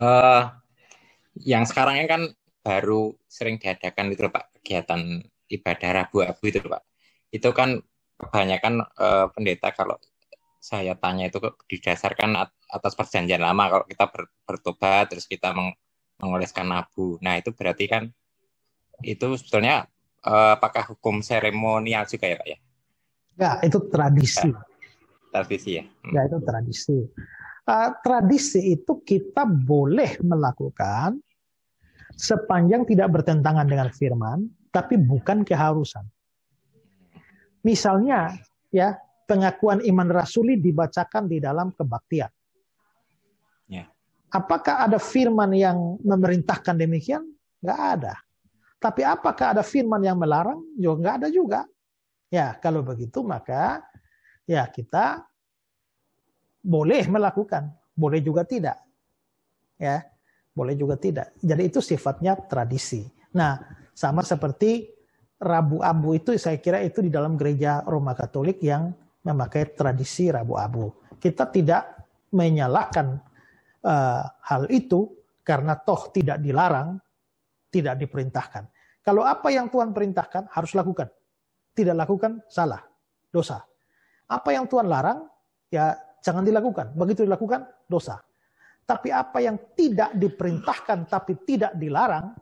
Uh, yang sekarang ini kan baru sering diadakan itu Pak kegiatan ibadah Rabu Abu itu Pak. Itu kan kebanyakan uh, pendeta kalau saya tanya itu didasarkan atas perjanjian lama kalau kita ber, bertobat terus kita meng, mengoleskan abu. Nah, itu berarti kan itu sebetulnya uh, apakah hukum seremonial juga ya Pak ya? Enggak, ya, itu tradisi. Ya, tradisi ya. Hmm. Ya, itu tradisi. Eh, tradisi itu kita boleh melakukan sepanjang tidak bertentangan dengan firman, tapi bukan keharusan. Misalnya, ya pengakuan iman rasuli dibacakan di dalam kebaktian. Ya. Apakah ada firman yang memerintahkan demikian? Gak ada. Tapi apakah ada firman yang melarang? Juga gak ada juga. Ya, kalau begitu maka ya kita boleh melakukan, boleh juga tidak. Ya, boleh juga tidak. Jadi itu sifatnya tradisi. Nah, sama seperti Rabu Abu itu saya kira itu di dalam gereja Roma Katolik yang memakai tradisi Rabu Abu. Kita tidak menyalahkan uh, hal itu karena toh tidak dilarang, tidak diperintahkan. Kalau apa yang Tuhan perintahkan harus lakukan. Tidak lakukan salah, dosa. Apa yang Tuhan larang ya Jangan dilakukan. Begitu dilakukan, dosa. Tapi apa yang tidak diperintahkan tapi tidak dilarang,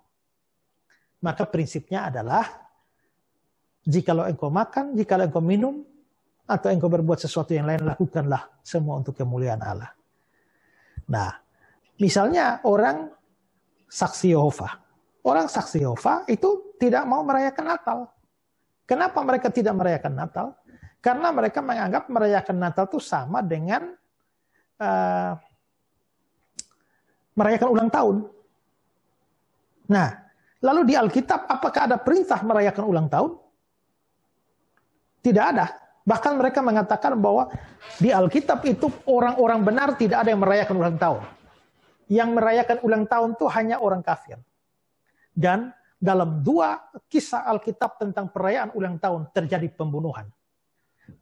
maka prinsipnya adalah jikalau engkau makan, jikalau engkau minum, atau engkau berbuat sesuatu yang lain, lakukanlah semua untuk kemuliaan Allah. Nah, misalnya orang saksi Yehova. Orang saksi Yehova itu tidak mau merayakan Natal. Kenapa mereka tidak merayakan Natal? Karena mereka menganggap merayakan Natal itu sama dengan uh, merayakan ulang tahun. Nah, lalu di Alkitab apakah ada perintah merayakan ulang tahun? Tidak ada. Bahkan mereka mengatakan bahwa di Alkitab itu orang-orang benar tidak ada yang merayakan ulang tahun. Yang merayakan ulang tahun itu hanya orang kafir. Dan dalam dua kisah Alkitab tentang perayaan ulang tahun terjadi pembunuhan.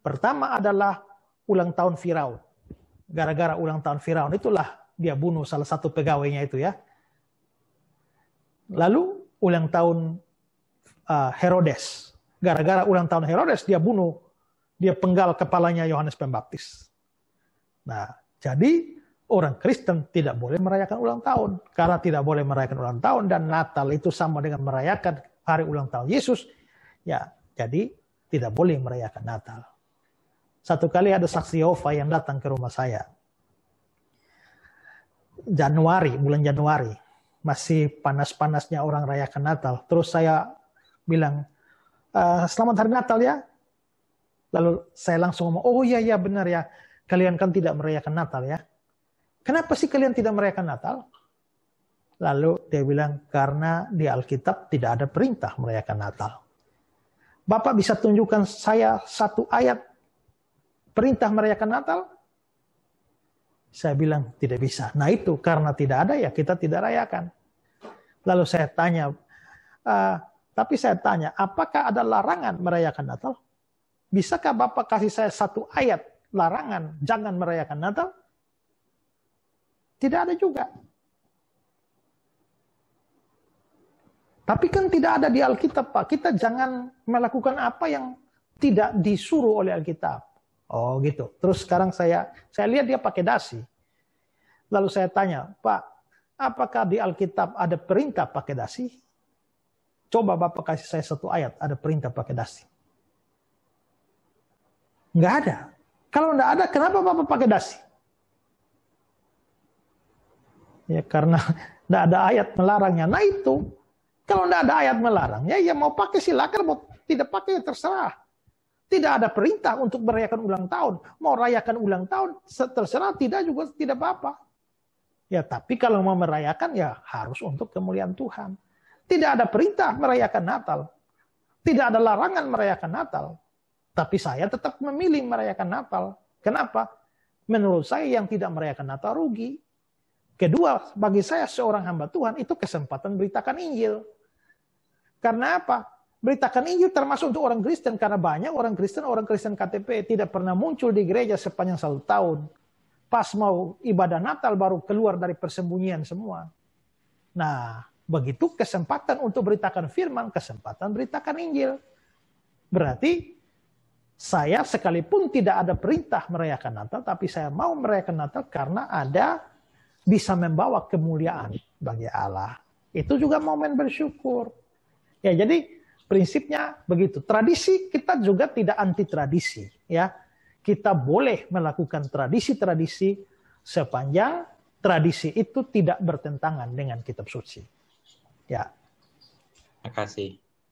Pertama adalah ulang tahun Firaun. Gara-gara ulang tahun Firaun itulah dia bunuh salah satu pegawainya itu ya. Lalu ulang tahun uh, Herodes. Gara-gara ulang tahun Herodes dia bunuh, dia penggal kepalanya Yohanes Pembaptis. Nah, jadi orang Kristen tidak boleh merayakan ulang tahun karena tidak boleh merayakan ulang tahun dan Natal itu sama dengan merayakan hari ulang tahun Yesus. Ya, jadi tidak boleh merayakan Natal. Satu kali ada saksi Yehova yang datang ke rumah saya. Januari, bulan Januari. Masih panas-panasnya orang rayakan Natal. Terus saya bilang, eh, selamat hari Natal ya. Lalu saya langsung ngomong, oh iya, iya benar ya. Kalian kan tidak merayakan Natal ya. Kenapa sih kalian tidak merayakan Natal? Lalu dia bilang, karena di Alkitab tidak ada perintah merayakan Natal. Bapak bisa tunjukkan saya satu ayat perintah merayakan Natal? Saya bilang tidak bisa. Nah itu karena tidak ada ya kita tidak rayakan. Lalu saya tanya, ah, tapi saya tanya, apakah ada larangan merayakan Natal? Bisakah Bapak kasih saya satu ayat larangan jangan merayakan Natal? Tidak ada juga. Tapi kan tidak ada di Alkitab, Pak. Kita jangan melakukan apa yang tidak disuruh oleh Alkitab. Oh gitu. Terus sekarang saya saya lihat dia pakai dasi. Lalu saya tanya, Pak, apakah di Alkitab ada perintah pakai dasi? Coba Bapak kasih saya satu ayat, ada perintah pakai dasi. Nggak ada. Kalau nggak ada, kenapa Bapak pakai dasi? Ya karena nggak ada ayat melarangnya. Nah itu, kalau nggak ada ayat melarangnya, ya mau pakai silakan, mau tidak pakai terserah. Tidak ada perintah untuk merayakan ulang tahun. Mau rayakan ulang tahun, terserah tidak juga tidak apa-apa. Ya, tapi kalau mau merayakan ya harus untuk kemuliaan Tuhan. Tidak ada perintah merayakan Natal. Tidak ada larangan merayakan Natal. Tapi saya tetap memilih merayakan Natal. Kenapa? Menurut saya yang tidak merayakan Natal rugi. Kedua, bagi saya seorang hamba Tuhan itu kesempatan beritakan Injil. Karena apa? Beritakan Injil termasuk untuk orang Kristen karena banyak orang Kristen orang Kristen KTP tidak pernah muncul di gereja sepanjang satu tahun. Pas mau ibadah Natal baru keluar dari persembunyian semua. Nah, begitu kesempatan untuk beritakan firman, kesempatan beritakan Injil. Berarti saya sekalipun tidak ada perintah merayakan Natal, tapi saya mau merayakan Natal karena ada bisa membawa kemuliaan bagi Allah. Itu juga momen bersyukur. Ya, jadi prinsipnya begitu. Tradisi kita juga tidak anti tradisi, ya. Kita boleh melakukan tradisi-tradisi sepanjang tradisi itu tidak bertentangan dengan kitab suci. Ya. Terima kasih.